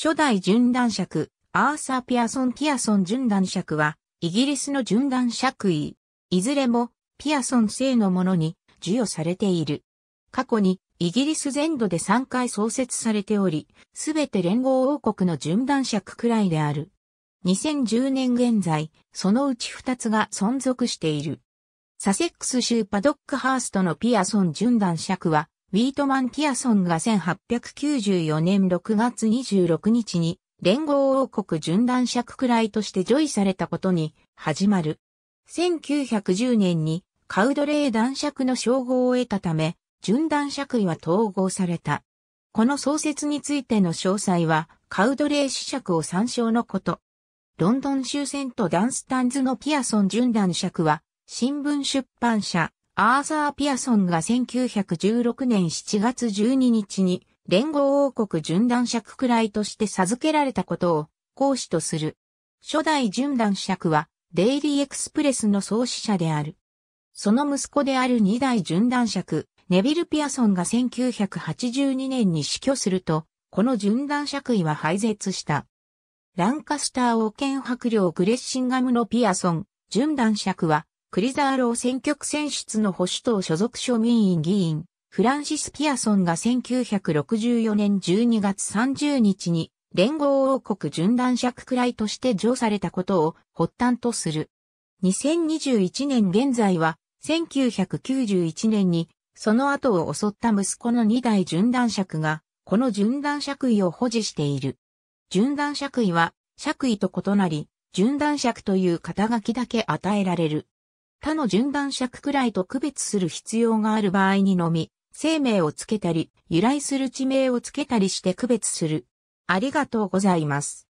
初代純男爵、アーサー・ピアソン・ピアソン純男爵は、イギリスの純男爵位。いずれも、ピアソン姓のものに授与されている。過去に、イギリス全土で3回創設されており、すべて連合王国の純男爵くらいである。2010年現在、そのうち2つが存続している。サセックス州パドックハーストのピアソン純男爵は、ウィートマン・ピアソンが1894年6月26日に連合王国巡断尺くらいとしてジョイされたことに始まる。1910年にカウドレー断尺の称号を得たため、巡断尺位は統合された。この創設についての詳細はカウドレー子尺を参照のこと。ロンドン終戦とダンスタンズのピアソン巡断尺は新聞出版社アーサー・ピアソンが1916年7月12日に連合王国順断尺くらいとして授けられたことを講師とする。初代順断尺はデイリーエクスプレスの創始者である。その息子である二代順断尺、ネビル・ピアソンが1982年に死去すると、この順断尺位は廃絶した。ランカスター王権伯領グレッシンガムのピアソン、順断尺はクリザーロー選挙区選出の保守党所属庶民院議員、フランシス・ピアソンが1964年12月30日に連合王国巡覧尺くらいとして上されたことを発端とする。2021年現在は1991年にその後を襲った息子の2代巡覧尺がこの巡覧尺位を保持している。巡覧尺位は尺位と異なり、巡覧尺という肩書きだけ与えられる。他の順番尺くらいと区別する必要がある場合にのみ、生命をつけたり、由来する地名をつけたりして区別する。ありがとうございます。